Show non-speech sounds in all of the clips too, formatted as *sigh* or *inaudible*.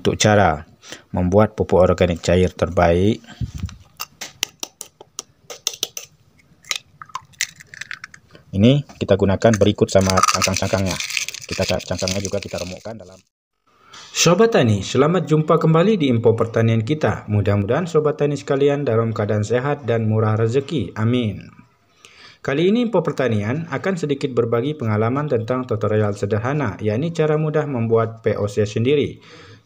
Untuk cara membuat pupuk organik cair terbaik, ini kita gunakan berikut sama cangkang-cangkangnya. Kita cangkangnya juga kita remukkan dalam Sobat Tani, selamat jumpa kembali di info pertanian kita. Mudah-mudahan Sobat Tani sekalian dalam keadaan sehat dan murah rezeki. Amin. Kali ini info pertanian akan sedikit berbagi pengalaman tentang tutorial sederhana, yakni cara mudah membuat POC sendiri.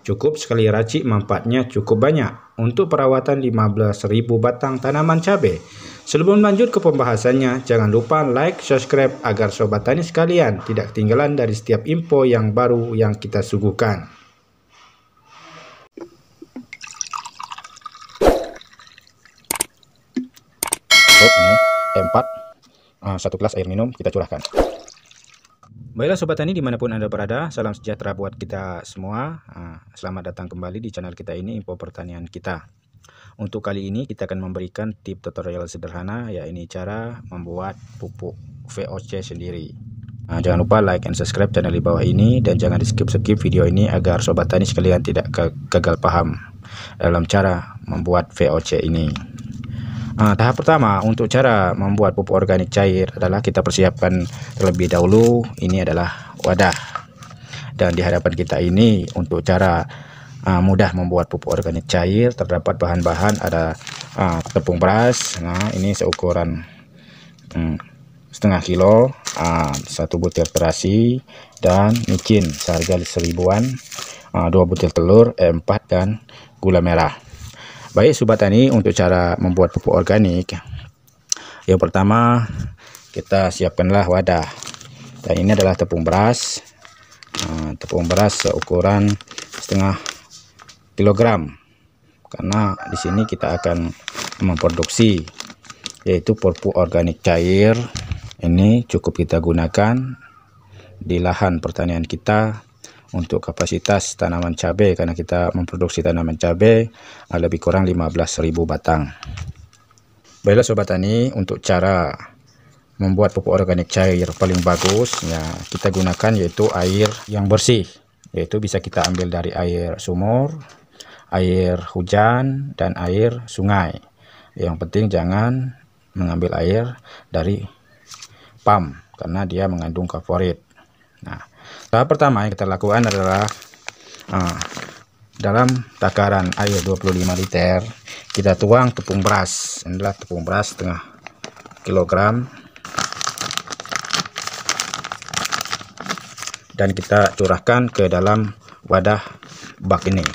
Cukup sekali racik manfaatnya cukup banyak untuk perawatan 15.000 batang tanaman cabai. Sebelum lanjut ke pembahasannya, jangan lupa like, subscribe agar sobat tani sekalian tidak ketinggalan dari setiap info yang baru yang kita suguhkan. Oh, empat, ah, satu kelas air minum kita curahkan. Baiklah Sobat Tani dimanapun Anda berada, salam sejahtera buat kita semua. Ah, selamat datang kembali di channel kita ini, Info Pertanian Kita. Untuk kali ini kita akan memberikan tip tutorial sederhana, yakni cara membuat pupuk VOC sendiri. Nah, jangan lupa like and subscribe channel di bawah ini dan jangan di skip-skip video ini agar Sobat Tani sekalian tidak gagal paham dalam cara membuat VOC ini. Nah, tahap pertama untuk cara membuat pupuk organik cair adalah kita persiapkan terlebih dahulu ini adalah wadah. Dan di hadapan kita ini untuk cara uh, mudah membuat pupuk organik cair terdapat bahan-bahan ada uh, tepung beras. Nah, ini seukuran um, setengah kilo, uh, satu butir terasi dan micin seharga seribuan, uh, dua butir telur, eh, empat dan gula merah. Baik sobat tani untuk cara membuat pupuk organik. Yang pertama kita siapkanlah wadah. Dan ini adalah tepung beras. Nah, tepung beras seukuran setengah kilogram. Karena di sini kita akan memproduksi yaitu pupuk organik cair. Ini cukup kita gunakan di lahan pertanian kita untuk kapasitas tanaman cabai karena kita memproduksi tanaman cabai ah, lebih kurang 15.000 batang. Baiklah sobat tani, untuk cara membuat pupuk organik cair paling bagus ya kita gunakan yaitu air yang bersih yaitu bisa kita ambil dari air sumur, air hujan dan air sungai. Yang penting jangan mengambil air dari pam karena dia mengandung kaporit. Nah, Tahap pertama yang kita lakukan adalah uh, dalam takaran air 25 liter kita tuang tepung beras. Inilah tepung beras setengah kilogram dan kita curahkan ke dalam wadah bak ini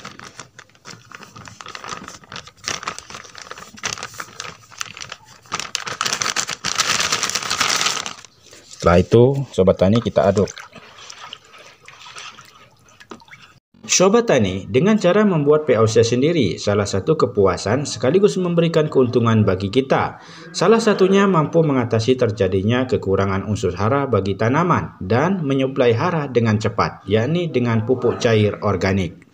setelah itu sobat tani kita aduk Sobat Tani, dengan cara membuat POC sendiri, salah satu kepuasan sekaligus memberikan keuntungan bagi kita. Salah satunya mampu mengatasi terjadinya kekurangan unsur hara bagi tanaman dan menyuplai hara dengan cepat, yakni dengan pupuk cair organik.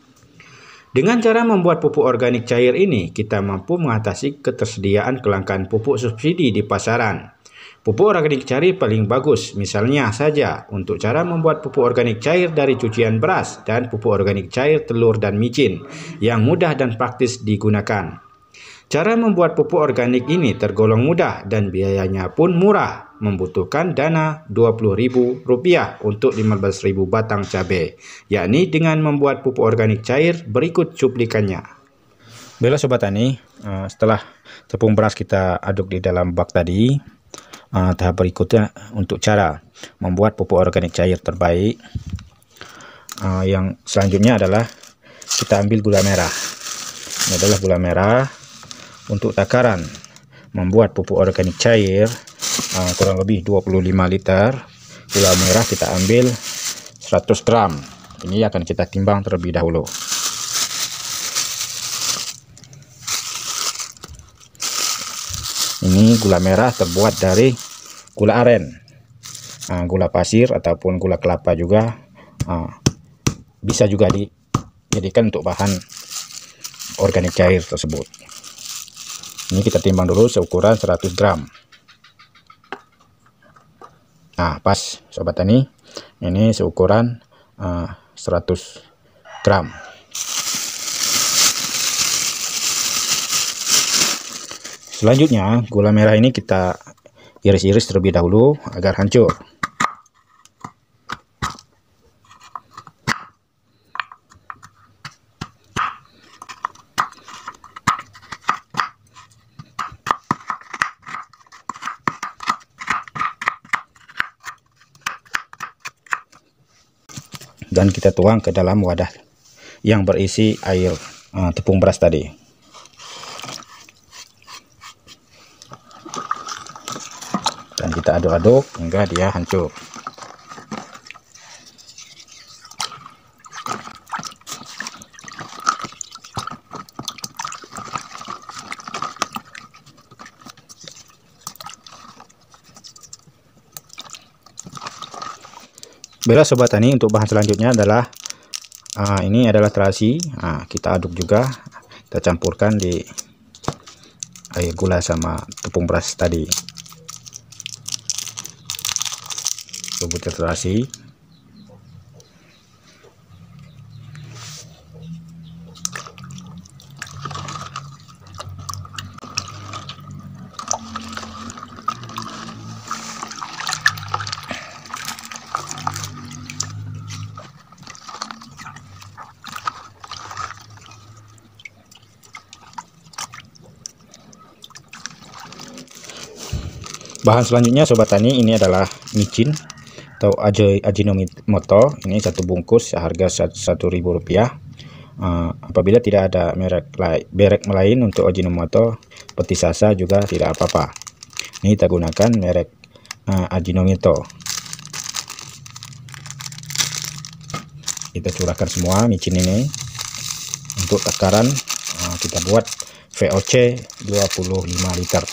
Dengan cara membuat pupuk organik cair ini, kita mampu mengatasi ketersediaan kelangkaan pupuk subsidi di pasaran. Pupuk organik cair paling bagus, misalnya saja untuk cara membuat pupuk organik cair dari cucian beras dan pupuk organik cair telur dan micin yang mudah dan praktis digunakan. Cara membuat pupuk organik ini tergolong mudah dan biayanya pun murah, membutuhkan dana Rp20.000 untuk 15.000 batang cabai, yakni dengan membuat pupuk organik cair berikut cuplikannya. Bila Sobat Tani, eh, setelah tepung beras kita aduk di dalam bak tadi, uh, tahap berikutnya untuk cara membuat pupuk organik cair terbaik uh, yang selanjutnya adalah kita ambil gula merah ini adalah gula merah untuk takaran membuat pupuk organik cair uh, kurang lebih 25 liter gula merah kita ambil 100 gram ini akan kita timbang terlebih dahulu ini gula merah terbuat dari gula aren uh, gula pasir ataupun gula kelapa juga uh, bisa juga dijadikan untuk bahan organik cair tersebut ini kita timbang dulu seukuran 100 gram nah pas sobat tani ini seukuran uh, ah, 100 gram selanjutnya gula merah ini kita iris-iris terlebih dahulu agar hancur dan kita tuang ke dalam wadah yang berisi air uh, tepung beras tadi dan kita aduk-aduk hingga dia hancur Bila sobat tani untuk bahan selanjutnya adalah uh, ini adalah terasi uh, kita aduk juga kita campurkan di air gula sama tepung beras tadi tubuh terasi bahan selanjutnya sobat tani ini adalah micin atau Ajinomoto ini satu bungkus harga rp rupiah uh, apabila tidak ada merek lain merek lain untuk Ajinomoto peti sasa juga tidak apa-apa ini kita gunakan merek uh, Ajinomoto kita curahkan semua micin ini untuk takaran uh, kita buat VOC 25 liter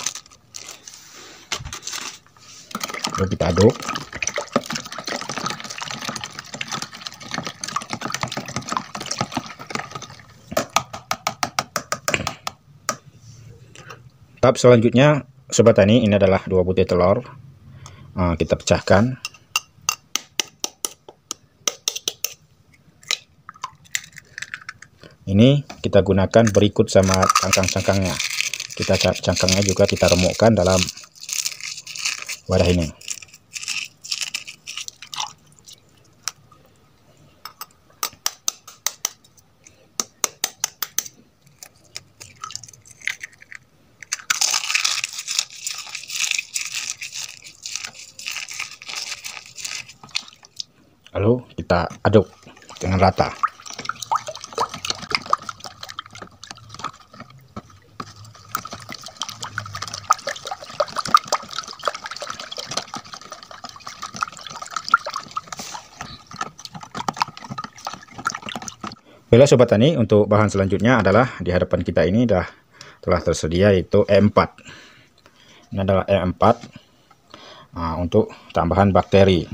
lalu kita aduk Tahap selanjutnya sobat tani ini adalah dua butir telur. Nah, kita pecahkan. Ini kita gunakan berikut sama cangkang-cangkangnya. Kita cangkangnya juga kita remukkan dalam wadah ini. kita aduk dengan rata Baiklah Sobat Tani, untuk bahan selanjutnya adalah di hadapan kita ini dah, telah tersedia yaitu E4. Ini adalah E4 nah, untuk tambahan bakteri.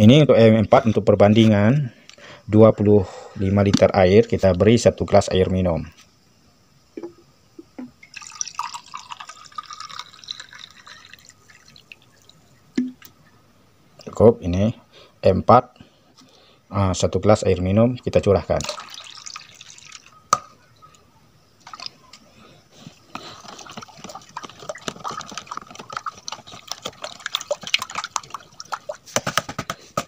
ini untuk M4 untuk perbandingan 25 liter air kita beri satu gelas air minum cukup ini M4 ah, satu gelas air minum kita curahkan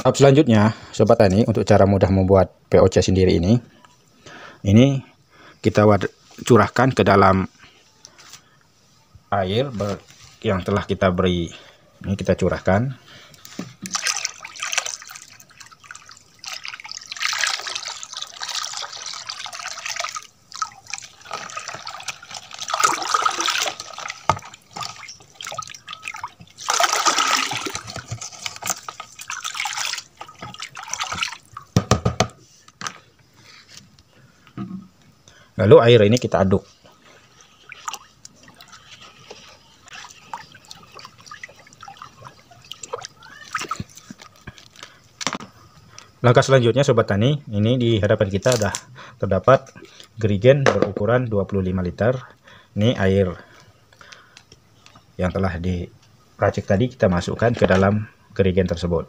Tahap selanjutnya, Sobat Tani, untuk cara mudah membuat POC sendiri ini, ini kita curahkan ke dalam air yang telah kita beri. Ini kita curahkan Lalu air ini kita aduk. Langkah selanjutnya Sobat Tani, ini di hadapan kita ada terdapat gerigen berukuran 25 liter. Ini air yang telah diracik tadi kita masukkan ke dalam gerigen tersebut.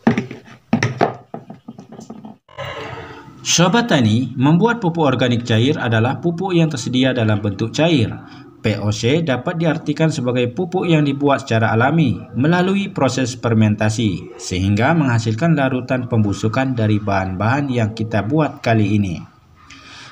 Sobat Tani, membuat pupuk organik cair adalah pupuk yang tersedia dalam bentuk cair. POC dapat diartikan sebagai pupuk yang dibuat secara alami melalui proses fermentasi, sehingga menghasilkan larutan pembusukan dari bahan-bahan yang kita buat kali ini.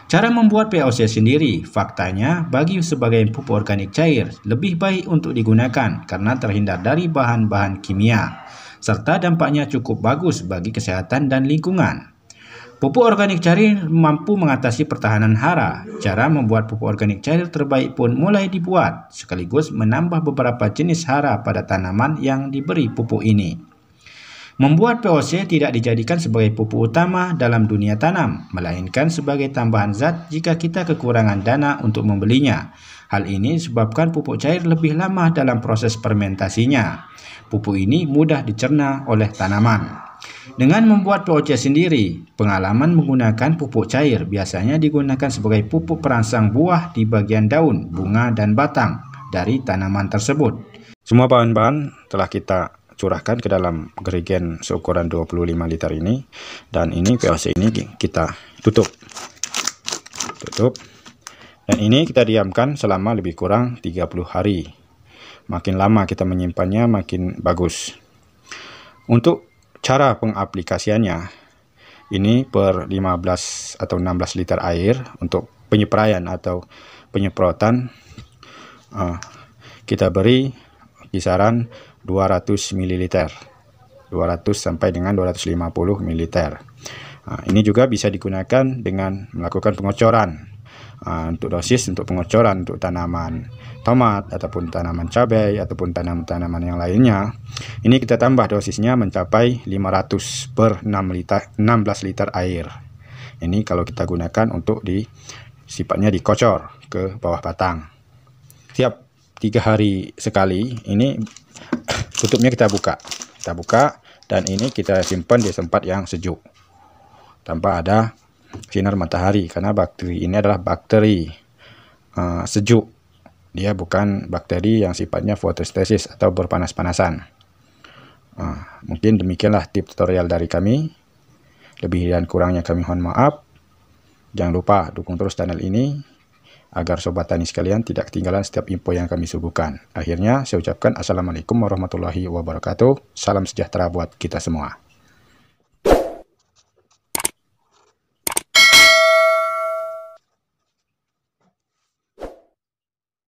Cara membuat POC sendiri, faktanya bagi sebagai pupuk organik cair lebih baik untuk digunakan karena terhindar dari bahan-bahan kimia, serta dampaknya cukup bagus bagi kesehatan dan lingkungan. Pupuk organik cair mampu mengatasi pertahanan hara. Cara membuat pupuk organik cair terbaik pun mulai dibuat, sekaligus menambah beberapa jenis hara pada tanaman yang diberi pupuk ini. Membuat POC tidak dijadikan sebagai pupuk utama dalam dunia tanam, melainkan sebagai tambahan zat jika kita kekurangan dana untuk membelinya. Hal ini disebabkan pupuk cair lebih lama dalam proses fermentasinya. Pupuk ini mudah dicerna oleh tanaman. Dengan membuat POC sendiri, pengalaman menggunakan pupuk cair biasanya digunakan sebagai pupuk perangsang buah di bagian daun, bunga, dan batang dari tanaman tersebut. Semua bahan-bahan telah kita curahkan ke dalam gerigen seukuran 25 liter ini dan ini VOC ini kita tutup tutup dan ini kita diamkan selama lebih kurang 30 hari makin lama kita menyimpannya makin bagus untuk Cara pengaplikasiannya, ini per 15 atau 16 liter air untuk penyeprayan atau penyemprotan uh, kita beri kisaran 200 ml 200 sampai dengan 250 ml nah, ini juga bisa digunakan dengan melakukan pengocoran Ah, untuk dosis untuk pengocoran untuk tanaman tomat ataupun tanaman cabai ataupun tanaman-tanaman yang lainnya ini kita tambah dosisnya mencapai 500 per 6 liter 16 liter air ini kalau kita gunakan untuk di sifatnya dikocor ke bawah batang tiap tiga hari sekali ini *coughs* tutupnya kita buka kita buka dan ini kita simpan di tempat yang sejuk tanpa ada sinar matahari karena bakteri ini adalah bakteri uh, sejuk. Dia bukan bakteri yang sifatnya fotostasis atau berpanas-panasan. Uh, mungkin demikianlah tip tutorial dari kami. Lebih dan kurangnya kami mohon maaf. Jangan lupa dukung terus channel ini agar sobat tani sekalian tidak ketinggalan setiap info yang kami suguhkan. Akhirnya saya ucapkan assalamualaikum warahmatullahi wabarakatuh. Salam sejahtera buat kita semua.